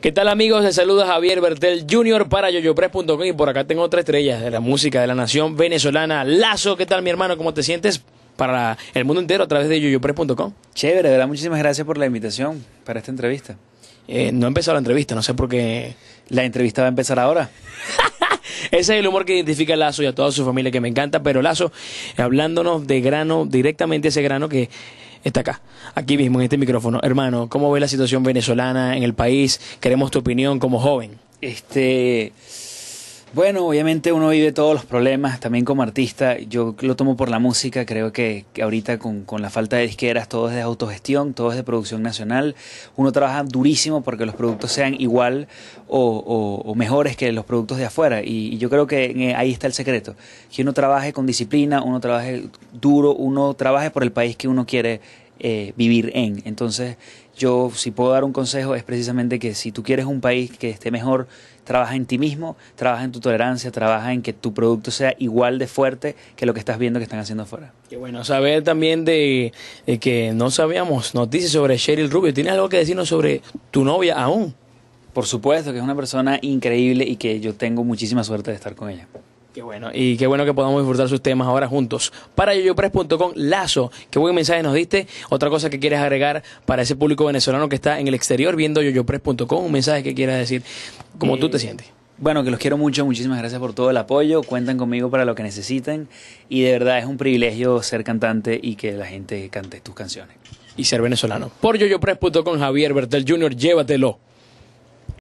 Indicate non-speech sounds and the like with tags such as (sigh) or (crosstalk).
¿Qué tal amigos? Les saluda Javier Bertel Jr. para yoyopress.com y por acá tengo otra estrella de la música de la nación venezolana, Lazo. ¿Qué tal mi hermano? ¿Cómo te sientes? Para el mundo entero a través de yoyopress.com. Chévere, de verdad, muchísimas gracias por la invitación para esta entrevista. Eh, no he empezado la entrevista, no sé por qué. La entrevista va a empezar ahora. (laughs) Ese es el humor que identifica a Lazo y a toda su familia, que me encanta. Pero Lazo, hablándonos de grano, directamente ese grano que está acá, aquí mismo, en este micrófono. Hermano, ¿cómo ve la situación venezolana en el país? Queremos tu opinión como joven. Este. Bueno, obviamente uno vive todos los problemas, también como artista, yo lo tomo por la música, creo que, ahorita con, la falta de disqueras todo es de autogestión, todo es de producción nacional, uno trabaja durísimo porque los productos sean igual o, mejores que los productos de afuera y, yo creo que eh, ahí está el secreto, que uno trabaje con disciplina, uno trabaje duro, uno trabaje por el país que uno quiere eh, vivir en. Entonces, yo si puedo dar un consejo es precisamente que si tú quieres un país que esté mejor, trabaja en ti mismo, trabaja en tu tolerancia, trabaja en que tu producto sea igual de fuerte que lo que estás viendo que están haciendo afuera. Qué bueno, saber también de, que no sabíamos noticias sobre Cheryl Rubio. ¿Tienes algo que decirnos sobre tu novia aún? Por supuesto, que es una persona increíble y que yo tengo muchísima suerte de estar con ella. Qué bueno, y qué bueno que podamos disfrutar sus temas ahora juntos. Para yoyopress.com, Lazo, qué buen mensaje nos diste. Otra cosa que quieres agregar para ese público venezolano que está en el exterior viendo yoyopress.com, un mensaje que quieras decir, ¿cómo tú te eh, sientes. Bueno, que los quiero mucho, muchísimas gracias por todo el apoyo, cuentan conmigo para lo que necesiten y de verdad es un privilegio ser cantante y que la gente cante tus canciones. Y ser venezolano. Por yoyopress.com, Javier Bertel Jr., llévatelo.